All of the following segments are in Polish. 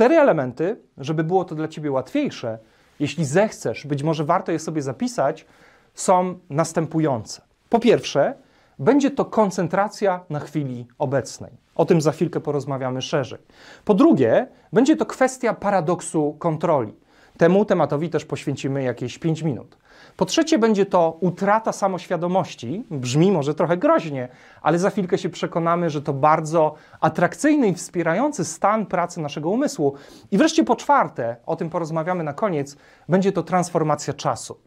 cztery elementy, żeby było to dla ciebie łatwiejsze, jeśli zechcesz, być może warto je sobie zapisać, są następujące. Po pierwsze, będzie to koncentracja na chwili obecnej. O tym za chwilkę porozmawiamy szerzej. Po drugie, będzie to kwestia paradoksu kontroli. Temu tematowi też poświęcimy jakieś 5 minut. Po trzecie, będzie to utrata samoświadomości. Brzmi może trochę groźnie, ale za chwilkę się przekonamy, że to bardzo atrakcyjny i wspierający stan pracy naszego umysłu. I wreszcie, po czwarte, o tym porozmawiamy na koniec, będzie to transformacja czasu.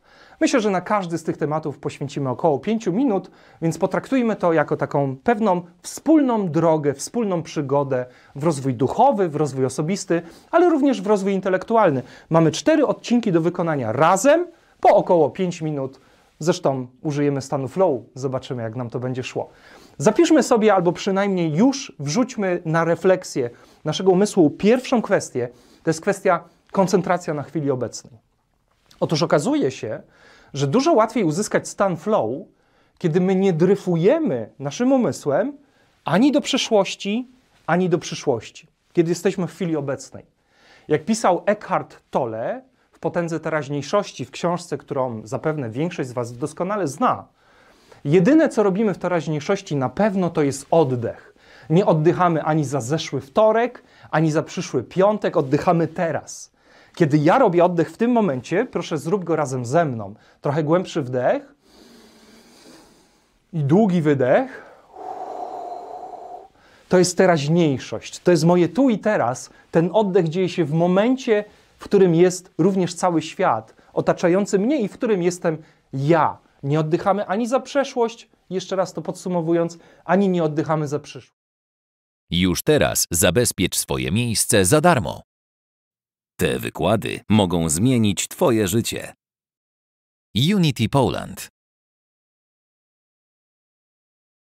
Myślę, że na każdy z tych tematów poświęcimy około 5 minut, więc potraktujmy to jako taką pewną wspólną drogę, wspólną przygodę w rozwój duchowy, w rozwój osobisty, ale również w rozwój intelektualny. Mamy cztery odcinki do wykonania razem po około 5 minut. Zresztą użyjemy stanu flow, zobaczymy jak nam to będzie szło. Zapiszmy sobie, albo przynajmniej już wrzućmy na refleksję naszego umysłu pierwszą kwestię. To jest kwestia koncentracja na chwili obecnej. Otóż okazuje się, że dużo łatwiej uzyskać stan flow, kiedy my nie dryfujemy naszym umysłem ani do przeszłości, ani do przyszłości, kiedy jesteśmy w chwili obecnej. Jak pisał Eckhart Tolle, potędze teraźniejszości, w książce, którą zapewne większość z Was doskonale zna. Jedyne, co robimy w teraźniejszości na pewno, to jest oddech. Nie oddychamy ani za zeszły wtorek, ani za przyszły piątek, oddychamy teraz. Kiedy ja robię oddech w tym momencie, proszę zrób go razem ze mną. Trochę głębszy wdech i długi wydech. To jest teraźniejszość, to jest moje tu i teraz. Ten oddech dzieje się w momencie, w którym jest również cały świat otaczający mnie i w którym jestem ja. Nie oddychamy ani za przeszłość, jeszcze raz to podsumowując, ani nie oddychamy za przyszłość. Już teraz zabezpiecz swoje miejsce za darmo. Te wykłady mogą zmienić Twoje życie. Unity Poland